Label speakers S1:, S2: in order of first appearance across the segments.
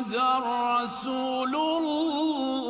S1: محمد رسول الله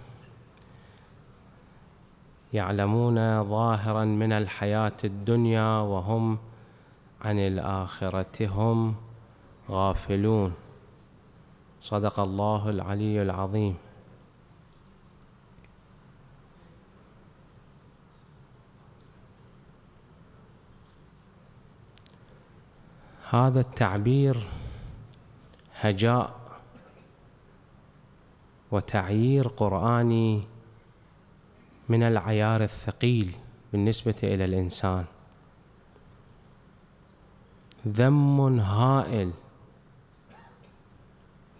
S2: يعلمون ظاهرا من الحياة الدنيا وهم عن الآخرة هم غافلون صدق الله العلي العظيم هذا التعبير هجاء وتعيير قراني من العيار الثقيل بالنسبة إلى الإنسان ذم هائل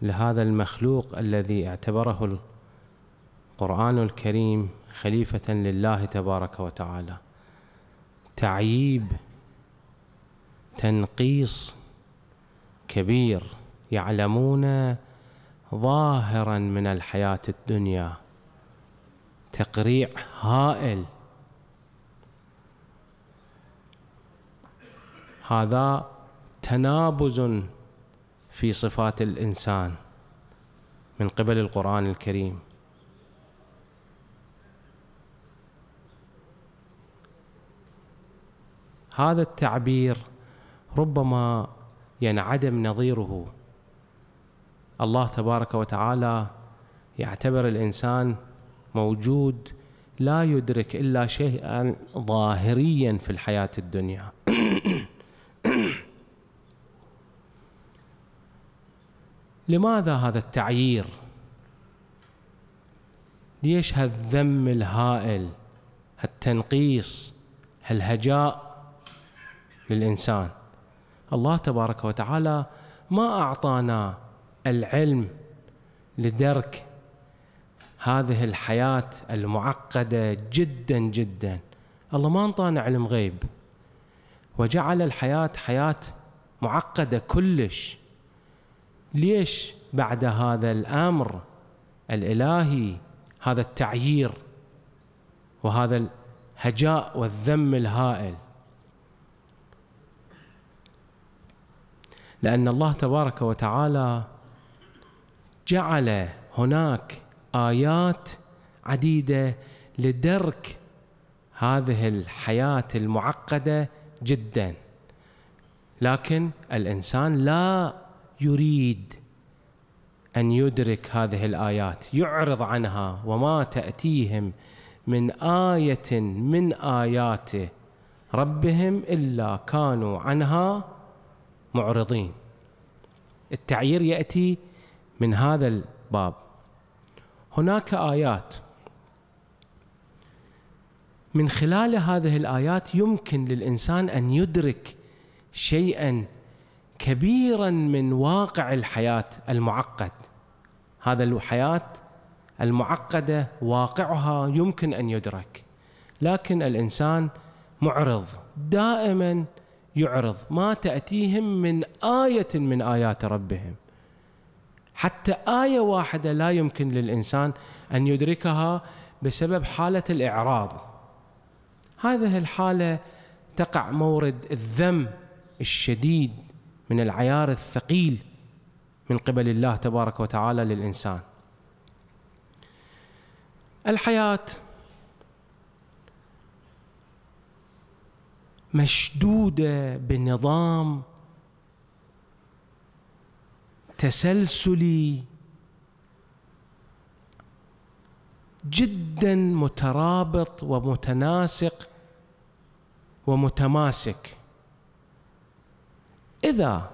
S2: لهذا المخلوق الذي اعتبره القرآن الكريم خليفة لله تبارك وتعالى تعييب تنقيص كبير يعلمون ظاهرا من الحياة الدنيا تقريع هائل هذا تنابز في صفات الانسان من قبل القران الكريم هذا التعبير ربما ينعدم نظيره الله تبارك وتعالى يعتبر الانسان موجود لا يدرك الا شيئا ظاهريا في الحياه الدنيا لماذا هذا التعيير ليش هالذم الهائل التنقيص هالهجاء للانسان الله تبارك وتعالى ما اعطانا العلم لدرك هذه الحياة المعقدة جدا جدا الله ما انطانا علم غيب وجعل الحياة حياة معقدة كلش ليش بعد هذا الأمر الإلهي هذا التعيير وهذا الهجاء والذم الهائل لأن الله تبارك وتعالى جعل هناك ايات عديده لدرك هذه الحياه المعقده جدا لكن الانسان لا يريد ان يدرك هذه الايات يعرض عنها وما تاتيهم من ايه من اياته ربهم الا كانوا عنها معرضين التعيير ياتي من هذا الباب هناك آيات من خلال هذه الآيات يمكن للإنسان أن يدرك شيئا كبيرا من واقع الحياة المعقد هذا الحياة المعقدة واقعها يمكن أن يدرك لكن الإنسان معرض دائما يعرض ما تأتيهم من آية من آيات ربهم حتى آية واحدة لا يمكن للإنسان أن يدركها بسبب حالة الإعراض هذه الحالة تقع مورد الذم الشديد من العيار الثقيل من قبل الله تبارك وتعالى للإنسان الحياة مشدودة بنظام تسلسلي جدا مترابط ومتناسق ومتماسك اذا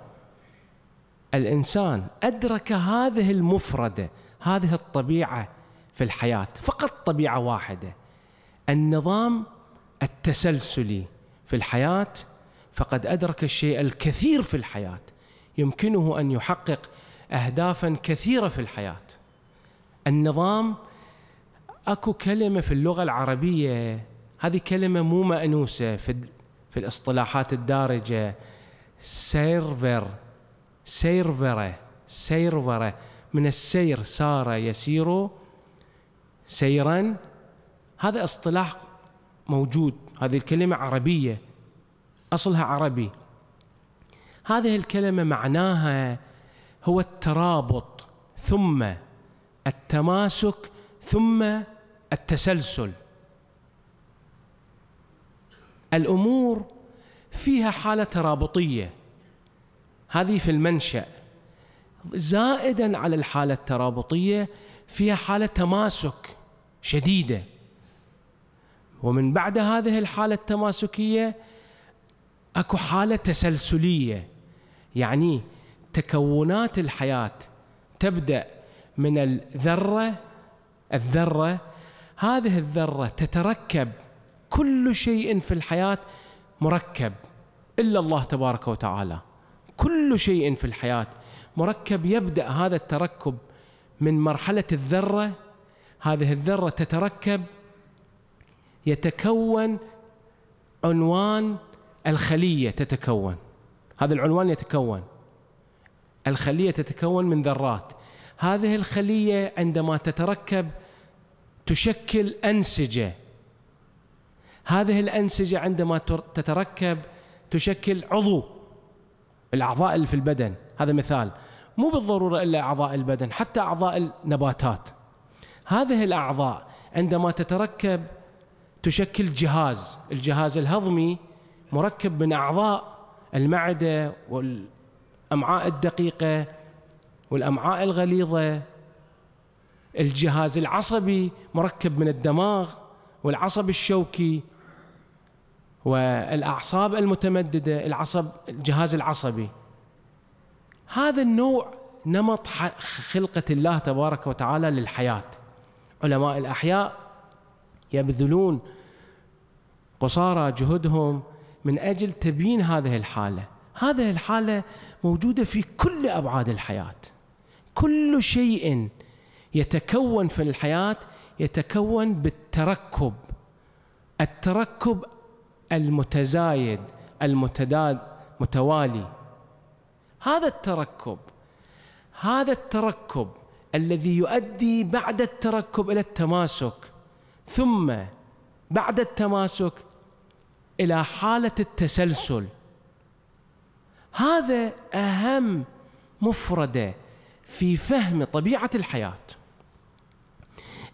S2: الانسان ادرك هذه المفرده هذه الطبيعه في الحياه فقط طبيعه واحده النظام التسلسلي في الحياه فقد ادرك الشيء الكثير في الحياه يمكنه ان يحقق اهدافا كثيره في الحياه. النظام اكو كلمه في اللغه العربيه هذه كلمه مو مانوسه في في الاصطلاحات الدارجه سيرفر سيرفره سيرفره من السير سار يسير سيرا هذا اصطلاح موجود هذه الكلمه عربيه اصلها عربي هذه الكلمه معناها هو الترابط ثم التماسك ثم التسلسل الامور فيها حاله ترابطيه هذه في المنشا زائدا على الحاله الترابطيه فيها حاله تماسك شديده ومن بعد هذه الحاله التماسكيه اكو حاله تسلسليه يعني تكونات الحياة تبدأ من الذرة الذرة هذه الذرة تتركب كل شيء في الحياة مركب إلا الله تبارك وتعالى كل شيء في الحياة مركب يبدأ هذا التركب من مرحلة الذرة هذه الذرة تتركب يتكون عنوان الخلية تتكون هذا العنوان يتكون الخليه تتكون من ذرات هذه الخليه عندما تتركب تشكل انسجه هذه الانسجه عندما تتركب تشكل عضو الاعضاء اللي في البدن هذا مثال مو بالضروره الا اعضاء البدن حتى اعضاء النباتات هذه الاعضاء عندما تتركب تشكل جهاز الجهاز الهضمي مركب من اعضاء المعدة والأمعاء الدقيقة والأمعاء الغليظة الجهاز العصبي مركب من الدماغ والعصب الشوكي والأعصاب المتمددة العصب الجهاز العصبي هذا النوع نمط خلقة الله تبارك وتعالى للحياة علماء الأحياء يبذلون قصارى جهدهم من اجل تبيين هذه الحاله، هذه الحاله موجوده في كل ابعاد الحياه. كل شيء يتكون في الحياه يتكون بالتركب. التركب المتزايد المتداد متوالي. هذا التركب هذا التركب الذي يؤدي بعد التركب الى التماسك ثم بعد التماسك الى حاله التسلسل هذا اهم مفرده في فهم طبيعه الحياه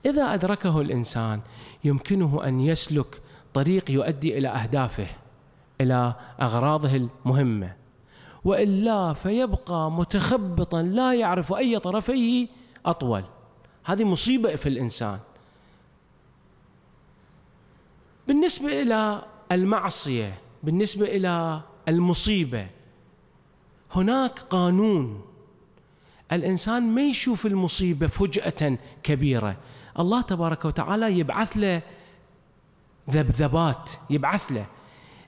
S2: اذا ادركه الانسان يمكنه ان يسلك طريق يؤدي الى اهدافه الى اغراضه المهمه والا فيبقى متخبطا لا يعرف اي طرفيه اطول هذه مصيبه في الانسان بالنسبه الى المعصيه بالنسبه الى المصيبه هناك قانون الانسان ما يشوف المصيبه فجاه كبيره الله تبارك وتعالى يبعث له ذبذبات يبعث له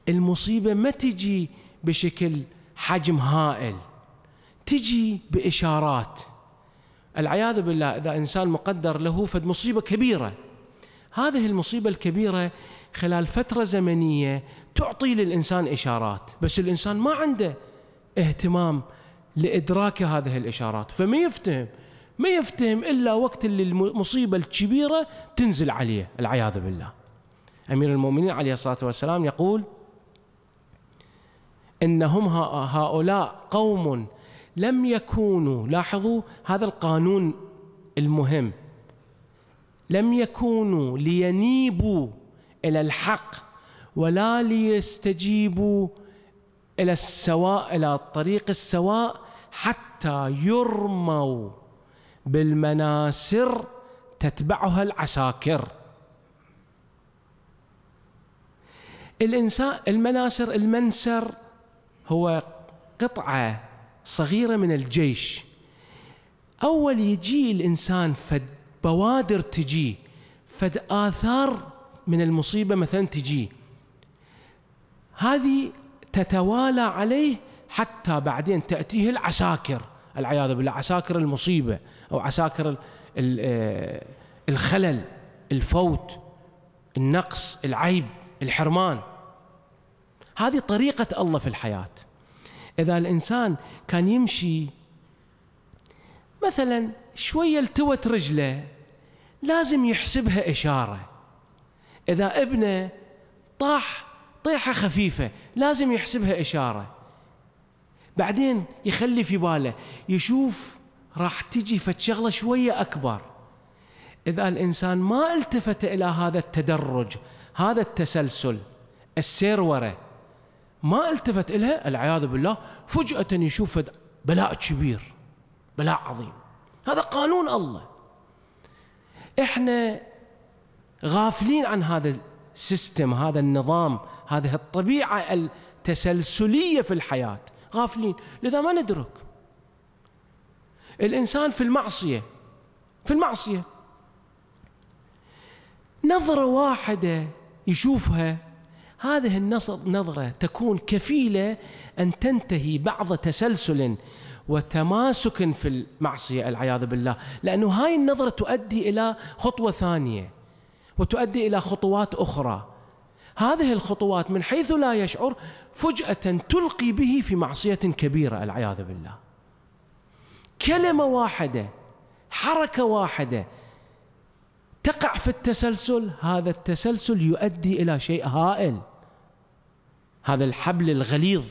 S2: المصيبه ما تجي بشكل حجم هائل تجي باشارات العياذ بالله اذا انسان مقدر له فد مصيبه كبيره هذه المصيبه الكبيره خلال فترة زمنية تعطي للإنسان إشارات بس الإنسان ما عنده اهتمام لإدراك هذه الإشارات فما يفتهم ما يفتهم إلا وقت اللي المصيبة الكبيرة تنزل عليه العياذ بالله أمير المؤمنين عليه الصلاة والسلام يقول إنهم هؤلاء قوم لم يكونوا لاحظوا هذا القانون المهم لم يكونوا لينيبوا إلى الحق ولا ليستجيبوا إلى السواء إلى الطريق السواء حتى يرموا بالمناسر تتبعها العساكر الإنسان المناسر المنسر هو قطعة صغيرة من الجيش أول يجي الإنسان فد بوادر تجي فد آثار من المصيبة مثلا تجي هذه تتوالى عليه حتى بعدين تأتيه العساكر العياذ بالله عساكر المصيبة أو عساكر آه، الخلل الفوت النقص العيب الحرمان هذه طريقة الله في الحياة إذا الإنسان كان يمشي مثلا شوية التوت رجله لازم يحسبها إشارة إذا ابنه طاح طيحة خفيفة لازم يحسبها إشارة بعدين يخلي في باله يشوف راح تجي فد شغله شويه اكبر اذا الانسان ما التفت الى هذا التدرج هذا التسلسل السيروره ما التفت الها العياذ بالله فجاه يشوف بلاء كبير بلاء عظيم هذا قانون الله احنا غافلين عن هذا السيستم هذا النظام هذه الطبيعة التسلسلية في الحياة غافلين لذا ما ندرك الإنسان في المعصية في المعصية نظرة واحدة يشوفها هذه النظرة تكون كفيلة أن تنتهي بعض تسلسل وتماسك في المعصية العياذ بالله لأنه هاي النظرة تؤدي إلى خطوة ثانية وتؤدي الى خطوات اخرى هذه الخطوات من حيث لا يشعر فجاه تلقي به في معصيه كبيره العياذ بالله كلمه واحده حركه واحده تقع في التسلسل هذا التسلسل يؤدي الى شيء هائل هذا الحبل الغليظ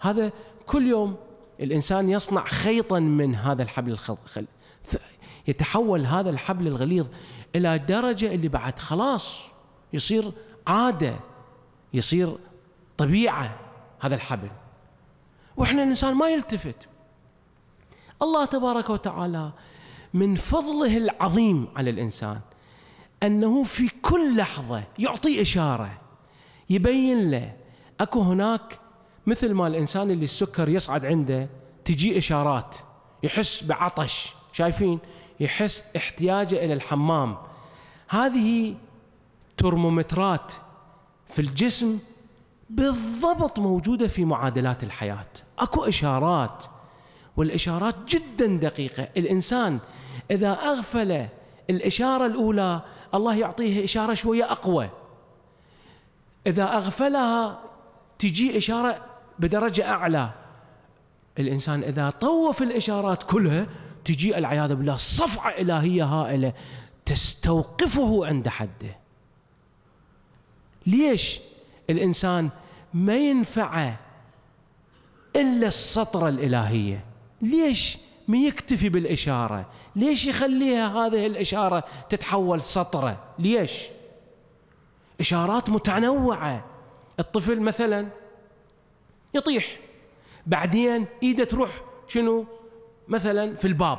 S2: هذا كل يوم الانسان يصنع خيطا من هذا الحبل الخل... يتحول هذا الحبل الغليظ الى درجه اللي بعد خلاص يصير عاده يصير طبيعه هذا الحبل واحنا الانسان ما يلتفت الله تبارك وتعالى من فضله العظيم على الانسان انه في كل لحظه يعطي اشاره يبين له اكو هناك مثل ما الانسان اللي السكر يصعد عنده تجي اشارات يحس بعطش شايفين يحس احتياجه الى الحمام هذه ترمومترات في الجسم بالضبط موجوده في معادلات الحياه اكو اشارات والاشارات جدا دقيقه الانسان اذا اغفل الاشاره الاولى الله يعطيه اشاره شويه اقوى اذا اغفلها تجي اشاره بدرجه اعلى الانسان اذا طوف الاشارات كلها تجيء العياذ بالله صفعة إلهية هائلة تستوقفه عند حده ليش الإنسان ما ينفعه إلا السطرة الإلهية ليش ما يكتفي بالإشارة ليش يخليها هذه الإشارة تتحول سطرة ليش إشارات متنوعة الطفل مثلا يطيح بعدين إيده تروح شنو مثلا في الباب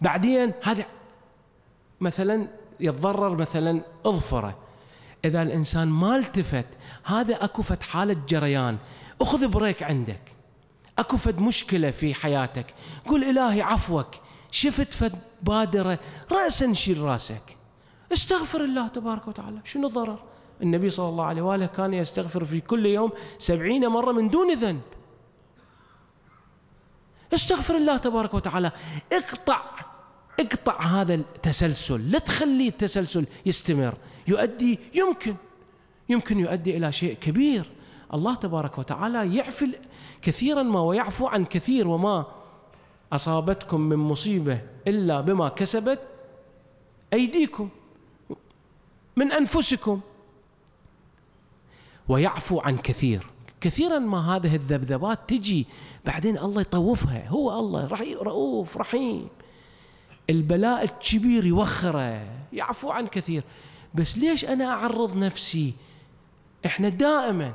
S2: بعدين هذا مثلا يتضرر مثلا اظفره اذا الانسان ما التفت هذا اكو فد حاله جريان اخذ بريك عندك اكو فد مشكله في حياتك قل الهي عفوك شفت فد بادره راسا شيل راسك استغفر الله تبارك وتعالى شنو الضرر النبي صلى الله عليه واله كان يستغفر في كل يوم سبعين مره من دون ذنب استغفر الله تبارك وتعالى اقطع اقطع هذا التسلسل لا تخلي التسلسل يستمر يؤدي يمكن يمكن يؤدي إلى شيء كبير الله تبارك وتعالى يعفي كثيرا ما ويعفو عن كثير وما أصابتكم من مصيبة إلا بما كسبت أيديكم من أنفسكم ويعفو عن كثير كثيرا ما هذه الذبذبات تجي بعدين الله يطوفها هو الله رحيم رؤوف رحيم البلاء الكبير يوخره يعفو عن كثير بس ليش انا اعرض نفسي احنا دائما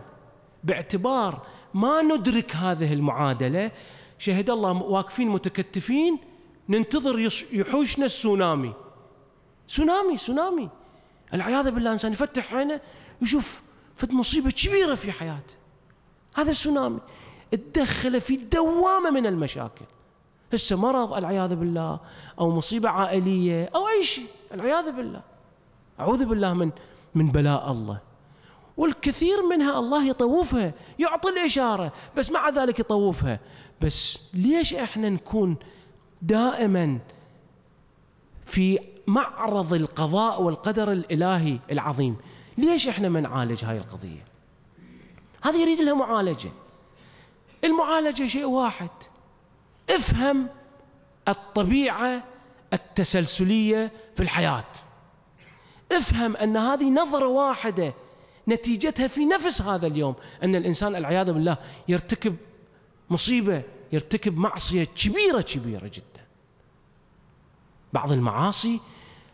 S2: باعتبار ما ندرك هذه المعادله شهد الله واقفين متكتفين ننتظر يحوشنا السونامي سونامي سونامي العياذ بالله الانسان يفتح عينه يشوف فد مصيبه كبيره في حياته هذا السونامي تدخله في دوامه من المشاكل هسه مرض العياذ بالله او مصيبه عائليه او اي شيء العياذ بالله اعوذ بالله من من بلاء الله والكثير منها الله يطوفها يعطي الاشاره بس مع ذلك يطوفها بس ليش احنا نكون دائما في معرض القضاء والقدر الالهي العظيم ليش احنا ما نعالج هاي القضيه هذا يريد لها معالجة المعالجة شيء واحد افهم الطبيعة التسلسلية في الحياة افهم أن هذه نظرة واحدة نتيجتها في نفس هذا اليوم أن الإنسان العياذ بالله يرتكب مصيبة يرتكب معصية كبيرة كبيرة جدا بعض المعاصي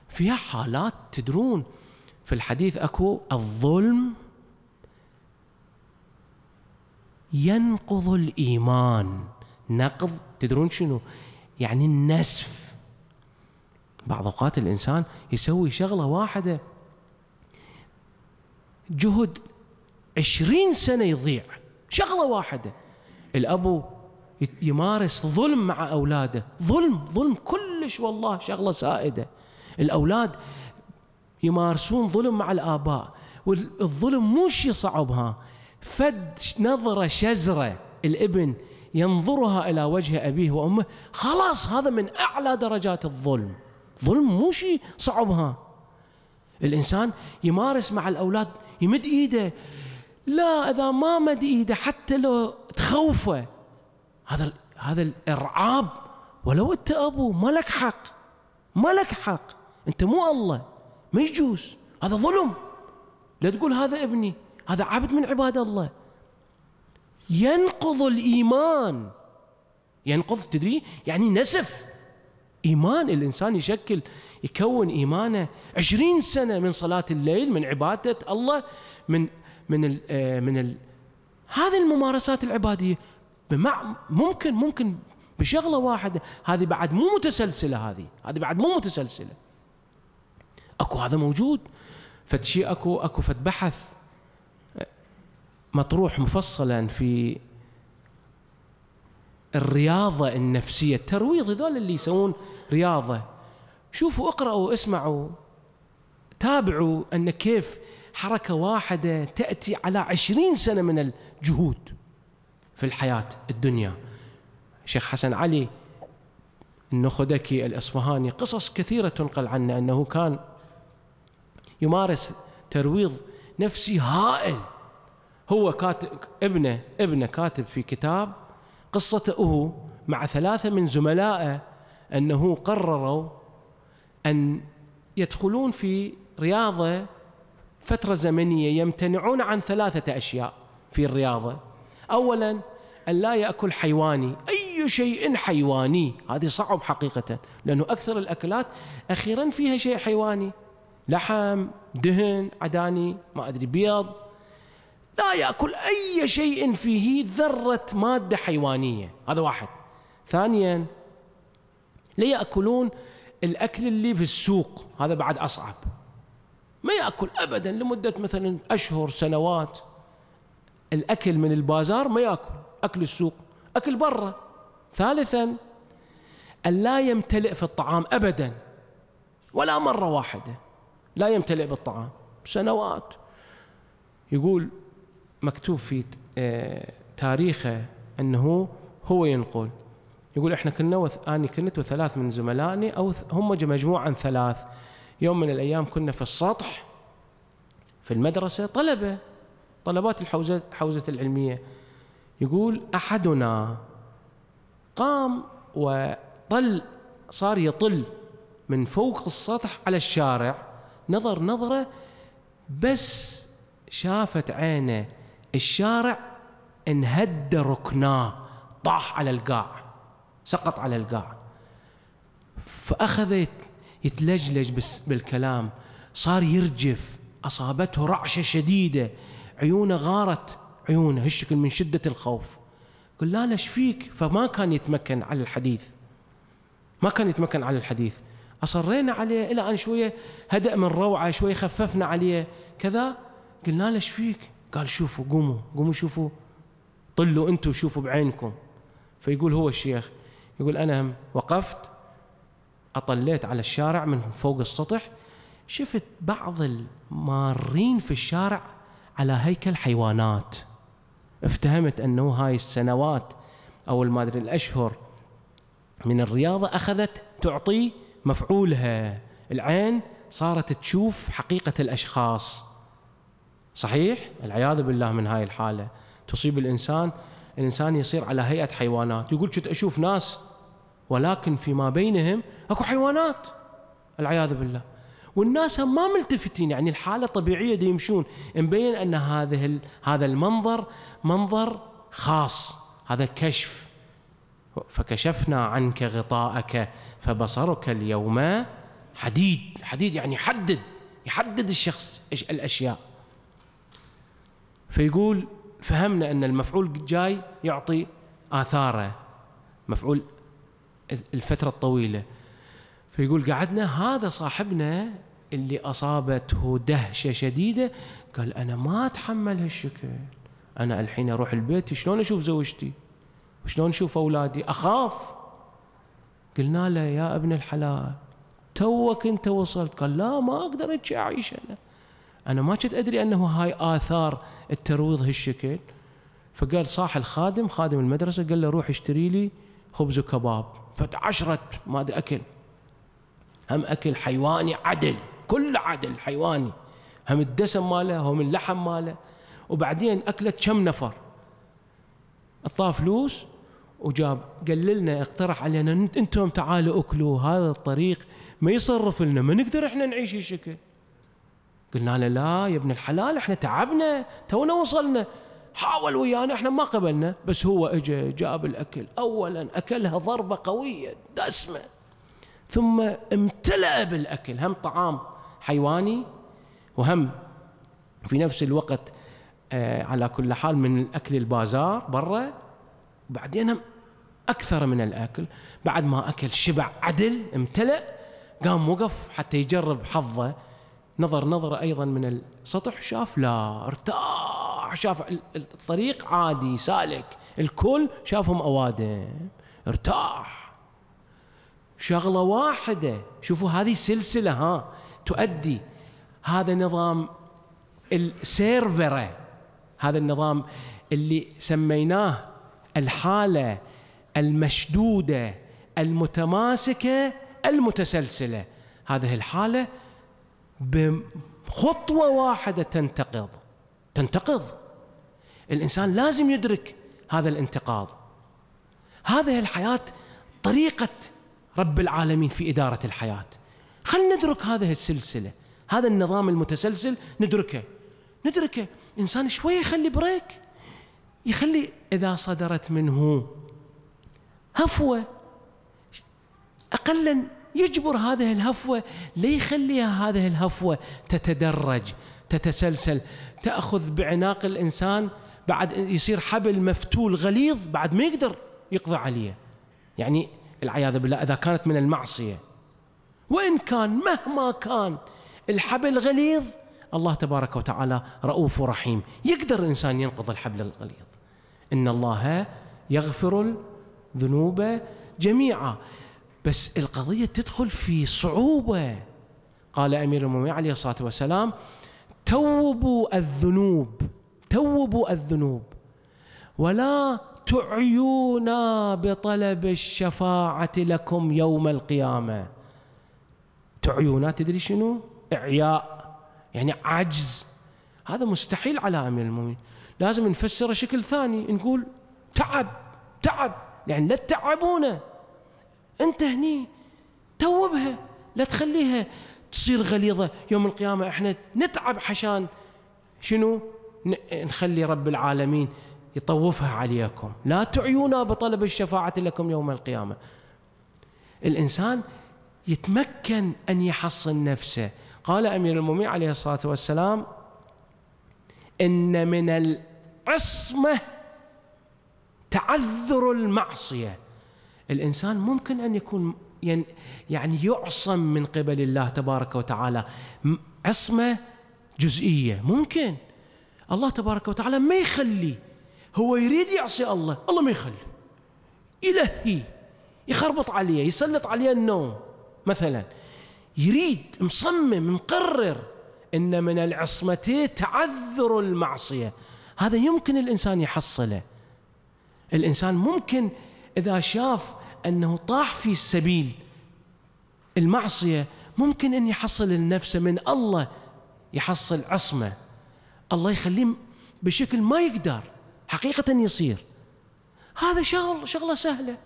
S2: فيها حالات تدرون في الحديث أكو الظلم ينقض الإيمان نقض تدرون شنو يعني النسف بعض أوقات الإنسان يسوي شغلة واحدة جهد عشرين سنة يضيع شغلة واحدة الأبو يمارس ظلم مع أولاده ظلم ظلم كلش والله شغلة سائدة الأولاد يمارسون ظلم مع الآباء والظلم مو شيء صعب ها فد نظرة شزرة الابن ينظرها إلى وجه أبيه وأمه خلاص هذا من أعلى درجات الظلم ظلم مو شيء صعبها الإنسان يمارس مع الأولاد يمد إيده لا إذا ما مد إيده حتى لو تخوفه هذا هذا الإرعاب ولو أنت أبو ما لك حق ما لك حق أنت مو الله ما يجوز هذا ظلم لا تقول هذا ابني هذا عبد من عباد الله ينقض الإيمان ينقض تدري يعني نسف إيمان الإنسان يشكل يكون إيمانه عشرين سنة من صلاة الليل من عبادة الله من من الـ آه، من الـ هذه الممارسات العبادية بمع ممكن ممكن بشغلة واحدة هذه بعد مو متسلسلة هذه هذه بعد مو متسلسلة اكو هذا موجود فتشي اكو اكو فتبحث مطروح مفصلا في الرياضة النفسية الترويض هذول اللي يسوون رياضة شوفوا اقرأوا اسمعوا تابعوا أن كيف حركة واحدة تأتي على عشرين سنة من الجهود في الحياة الدنيا شيخ حسن علي النخدكي الأصفهاني قصص كثيرة تنقل عنه أنه كان يمارس ترويض نفسي هائل هو كاتب ابنه ابنه كاتب في كتاب قصته هو مع ثلاثه من زملائه انه قرروا ان يدخلون في رياضه فتره زمنيه يمتنعون عن ثلاثه اشياء في الرياضه اولا ان لا ياكل حيواني اي شيء حيواني هذه صعب حقيقه لانه اكثر الاكلات اخيرا فيها شيء حيواني لحم دهن عداني ما ادري بيض لا ياكل اي شيء فيه ذره ماده حيوانيه هذا واحد ثانيا لا ياكلون الاكل اللي في السوق هذا بعد اصعب ما ياكل ابدا لمده مثلا اشهر سنوات الاكل من البازار ما ياكل اكل السوق اكل برا ثالثا أن لا يمتلئ في الطعام أبدا ولا مرة واحدة لا يمتلئ بالطعام سنوات يقول مكتوب في آه، تاريخه انه هو ينقل يقول احنا كنا وث... اني كنت وثلاث من زملائي او هم مجموعه ثلاث يوم من الايام كنا في السطح في المدرسه طلبه طلبات الحوزه حوزه العلميه يقول احدنا قام وطل صار يطل من فوق السطح على الشارع نظر نظره بس شافت عينه الشارع انهد ركناه طاح على القاع سقط على القاع فأخذ يتلجلج بالكلام صار يرجف أصابته رعشة شديدة عيونه غارت عيونه هالشكل من شدة الخوف قل لا ليش فيك فما كان يتمكن على الحديث ما كان يتمكن على الحديث أصرينا عليه إلى أن شوية هدأ من روعة شوية خففنا عليه كذا قلنا ليش فيك قال شوفوا قوموا قوموا شوفوا طلوا انتم شوفوا بعينكم فيقول هو الشيخ يقول انا وقفت اطليت على الشارع من فوق السطح شفت بعض المارين في الشارع على هيكل حيوانات افتهمت انه هاي السنوات او ما ادري الاشهر من الرياضه اخذت تعطي مفعولها العين صارت تشوف حقيقه الاشخاص صحيح العياذ بالله من هاي الحاله تصيب الانسان الانسان يصير على هيئه حيوانات يقول كنت اشوف ناس ولكن فيما بينهم اكو حيوانات العياذ بالله والناس هم ما ملتفتين يعني الحاله طبيعيه دي يمشون مبين ان هذه هذا المنظر منظر خاص هذا كشف فكشفنا عنك غطاءك فبصرك اليوم حديد حديد يعني يحدد يحدد الشخص الاشياء فيقول فهمنا ان المفعول جاي يعطي اثاره مفعول الفتره الطويله فيقول قعدنا هذا صاحبنا اللي اصابته دهشه شديده قال انا ما اتحمل هالشكل انا الحين اروح البيت شلون اشوف زوجتي شلون اشوف اولادي اخاف قلنا له يا ابن الحلال توك انت وصلت قال لا ما اقدر اعيش انا انا ما كنت ادري انه هاي اثار الترويض هالشكل فقال صاح الخادم خادم المدرسه قال له روح اشتري لي خبز وكباب فتعشرت ما ادري اكل هم اكل حيواني عدل كل عدل حيواني هم الدسم ماله هم اللحم ماله وبعدين اكلت كم نفر اعطاه فلوس وجاب قال لنا اقترح علينا انتم تعالوا اكلوا هذا الطريق ما يصرف لنا ما نقدر احنا نعيش هالشكل قلنا له لا يا ابن الحلال احنا تعبنا تونا وصلنا حاول ويانا احنا ما قبلنا بس هو اجى جاب الاكل اولا اكلها ضربه قويه دسمه ثم امتلأ بالاكل هم طعام حيواني وهم في نفس الوقت آه على كل حال من الاكل البازار برا بعدين اكثر من الاكل بعد ما اكل شبع عدل امتلأ قام وقف حتى يجرب حظه نظر نظرة أيضا من السطح شاف لا ارتاح شاف الطريق عادي سالك الكل شافهم أوادم ارتاح شغلة واحدة شوفوا هذه سلسلة ها تؤدي هذا نظام السيرفرة هذا النظام اللي سميناه الحالة المشدودة المتماسكة المتسلسلة هذه الحالة بخطوة واحدة تنتقض تنتقض الإنسان لازم يدرك هذا الانتقاض هذه الحياة طريقة رب العالمين في إدارة الحياة خلينا ندرك هذه السلسلة هذا النظام المتسلسل ندركه ندركه إنسان شوي يخلي بريك يخلي إذا صدرت منه هفوة أقلا يجبر هذه الهفوة ليخليها هذه الهفوة تتدرج تتسلسل تأخذ بعناق الإنسان بعد يصير حبل مفتول غليظ بعد ما يقدر يقضى عليه يعني العياذ بالله إذا كانت من المعصية وإن كان مهما كان الحبل غليظ الله تبارك وتعالى رؤوف رحيم يقدر الإنسان ينقض الحبل الغليظ إن الله يغفر الذنوب جميعا بس القضية تدخل في صعوبة قال أمير المؤمنين عليه الصلاة والسلام توبوا الذنوب توبوا الذنوب ولا تعيونا بطلب الشفاعة لكم يوم القيامة تعيونا تدري شنو إعياء يعني عجز هذا مستحيل على أمير المؤمنين لازم نفسره شكل ثاني نقول تعب تعب يعني لا تتعبونه انت هني توبها لا تخليها تصير غليظة يوم القيامة احنا نتعب حشان شنو نخلي رب العالمين يطوفها عليكم لا تعيونا بطلب الشفاعة لكم يوم القيامة الإنسان يتمكن أن يحصن نفسه قال أمير المؤمنين عليه الصلاة والسلام إن من العصمة تعذر المعصية الإنسان ممكن أن يكون يعني يعصم من قبل الله تبارك وتعالى عصمة جزئية ممكن الله تبارك وتعالى ما يخلي هو يريد يعصي الله الله ما يخلي يلهي يخربط عليه يسلط عليه النوم مثلا يريد مصمم مقرر ان من العصمه تعذر المعصيه هذا يمكن الانسان يحصله الانسان ممكن إذا شاف أنه طاح في السبيل المعصية ممكن أن يحصل لنفسه من الله يحصل عصمة الله يخليه بشكل ما يقدر حقيقة يصير هذا شغل شغلة سهلة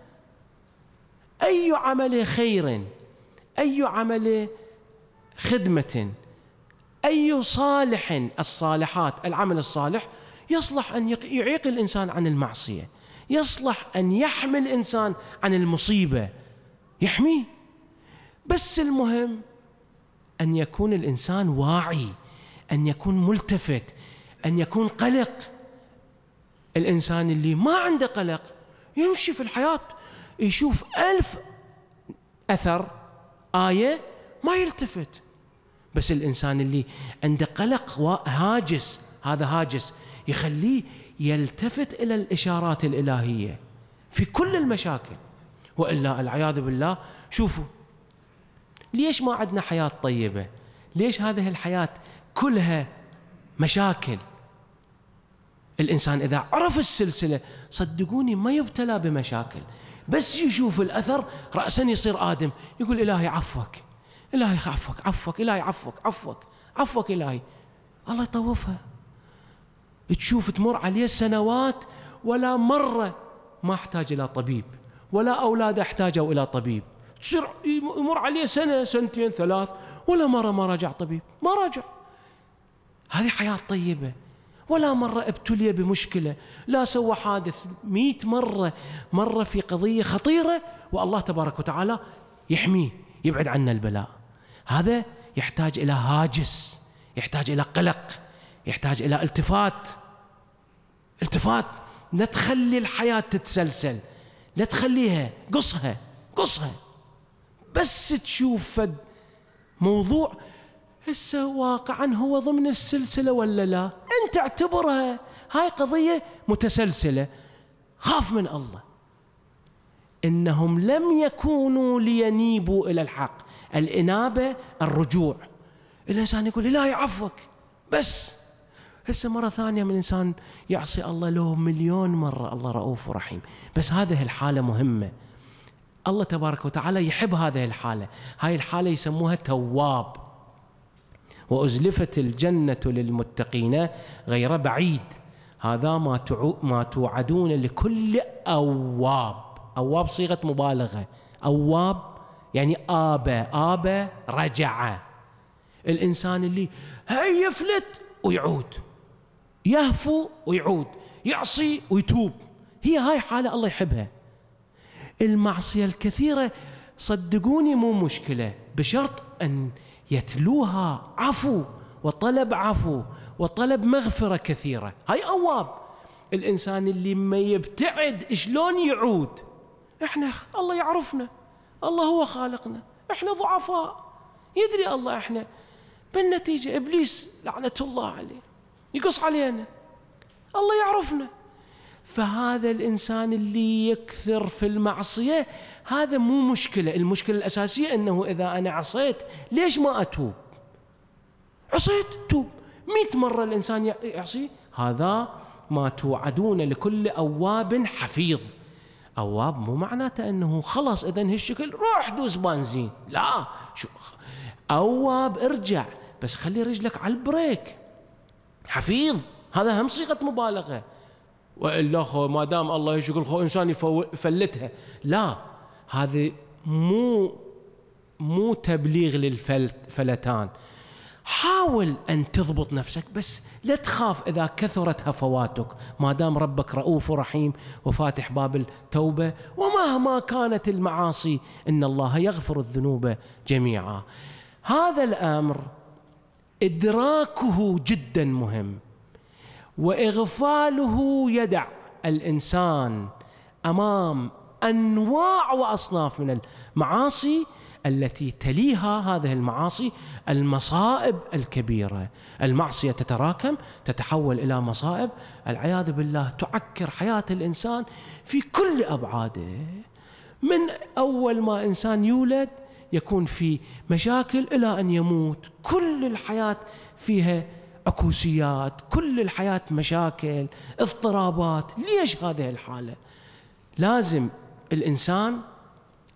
S2: أي عمل خير أي عمل خدمة أي صالح الصالحات العمل الصالح يصلح أن يعيق الإنسان عن المعصية يصلح أن يحمي الإنسان عن المصيبة يحميه بس المهم أن يكون الإنسان واعي أن يكون ملتفت أن يكون قلق الإنسان اللي ما عنده قلق يمشي في الحياة يشوف ألف أثر آية ما يلتفت بس الإنسان اللي عنده قلق هاجس هذا هاجس يخليه يلتفت الى الاشارات الالهيه في كل المشاكل والا العياذ بالله شوفوا ليش ما عندنا حياه طيبه؟ ليش هذه الحياه كلها مشاكل؟ الانسان اذا عرف السلسله صدقوني ما يبتلى بمشاكل بس يشوف الاثر راسا يصير ادم يقول الهي عفوك الهي عفوك عفوك الهي عفوك عفوك عفوك الهي الله يطوفها تشوف تمر عليه سنوات ولا مرة ما احتاج إلى طبيب ولا أولاده احتاجوا إلى طبيب تصير يمر عليه سنة سنتين ثلاث ولا مرة ما راجع طبيب ما راجع هذه حياة طيبة ولا مرة ابتلي بمشكلة لا سوى حادث مئة مرة مرة في قضية خطيرة والله تبارك وتعالى يحميه يبعد عنا البلاء هذا يحتاج إلى هاجس يحتاج إلى قلق يحتاج إلى التفات التفات لا تخلي الحياة تتسلسل لا تخليها قصها قصها بس تشوف فد موضوع هسه واقعا هو ضمن السلسلة ولا لا انت اعتبرها هاي قضية متسلسلة خاف من الله انهم لم يكونوا لينيبوا الى الحق الانابه الرجوع الانسان يقول لا يعفوك بس هسه مرة ثانية من إنسان يعصي الله لو مليون مرة الله رؤوف ورحيم بس هذه الحالة مهمة الله تبارك وتعالى يحب هذه الحالة هاي الحالة يسموها تواب وأزلفت الجنة للمتقين غير بعيد هذا ما ما توعدون لكل أواب أواب صيغة مبالغة أواب يعني آبة آبة رجع الإنسان اللي هيفلت ويعود يهفو ويعود يعصي ويتوب هي هاي حالة الله يحبها المعصية الكثيرة صدقوني مو مشكلة بشرط أن يتلوها عفو وطلب عفو وطلب مغفرة كثيرة هاي أواب الإنسان اللي ما يبتعد شلون يعود إحنا الله يعرفنا الله هو خالقنا إحنا ضعفاء يدري الله إحنا بالنتيجة إبليس لعنة الله عليه يقص علينا الله يعرفنا فهذا الانسان اللي يكثر في المعصيه هذا مو مشكله، المشكله الاساسيه انه اذا انا عصيت ليش ما اتوب؟ عصيت توب، 100 مره الانسان يعصي هذا ما توعدون لكل اواب حفيظ. اواب مو معناته انه خلاص اذا هالشكل روح دوس بنزين، لا شو اواب ارجع بس خلي رجلك على البريك حفيظ هذا هم صيغه مبالغه والا خو ما دام الله يشكر خو انسان يفلتها لا هذه مو مو تبليغ للفلتان حاول ان تضبط نفسك بس لا تخاف اذا كثرت هفواتك ما دام ربك رؤوف ورحيم وفاتح باب التوبه ومهما كانت المعاصي ان الله يغفر الذنوب جميعا هذا الامر ادراكه جدا مهم واغفاله يدع الانسان امام انواع واصناف من المعاصي التي تليها هذه المعاصي المصائب الكبيره، المعصيه تتراكم تتحول الى مصائب العياذ بالله تعكر حياه الانسان في كل ابعاده من اول ما انسان يولد يكون في مشاكل إلى أن يموت كل الحياة فيها عكوسيات كل الحياة مشاكل اضطرابات ليش هذه الحالة لازم الإنسان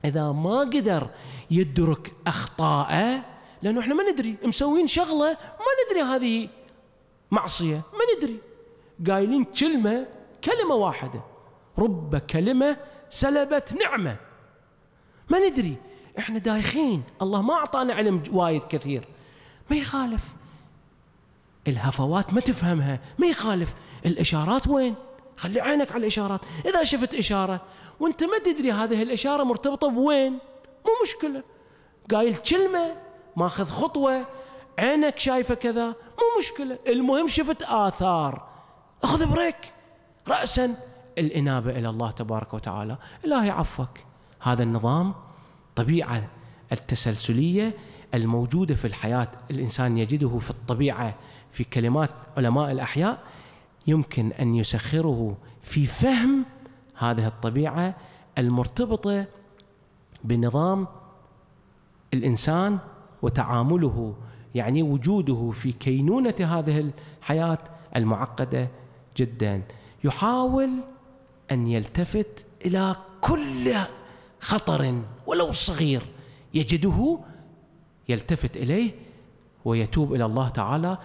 S2: إذا ما قدر يدرك أخطائه لأنه إحنا ما ندري مسوين شغلة ما ندري هذه معصية ما ندري قايلين كلمة كلمة واحدة رب كلمة سلبت نعمة ما ندري احنا دايخين الله ما اعطانا علم وايد كثير ما يخالف الهفوات ما تفهمها ما يخالف الاشارات وين خلي عينك على الاشارات اذا شفت اشاره وانت ما تدري هذه الاشاره مرتبطه بوين مو مشكله قايل كلمه ماخذ خطوه عينك شايفه كذا مو مشكله المهم شفت اثار اخذ بريك راسا الانابه الى الله تبارك وتعالى الهي عفوك هذا النظام الطبيعه التسلسليه الموجوده في الحياه الانسان يجده في الطبيعه في كلمات علماء الاحياء يمكن ان يسخره في فهم هذه الطبيعه المرتبطه بنظام الانسان وتعامله يعني وجوده في كينونه هذه الحياه المعقده جدا يحاول ان يلتفت الى كل خطر ولو صغير يجده يلتفت اليه ويتوب الى الله تعالى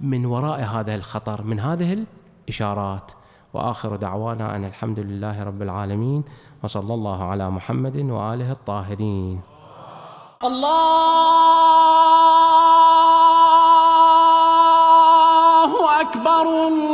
S2: من وراء هذا الخطر من هذه الاشارات واخر دعوانا ان الحمد لله رب العالمين وصلى الله على محمد واله الطاهرين
S1: الله اكبر الله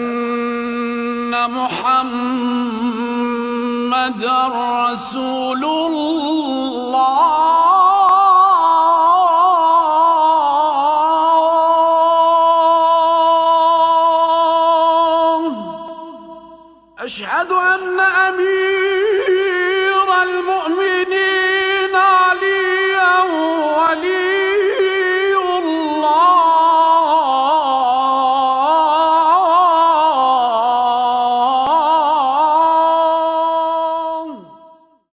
S1: أشهد أن أمين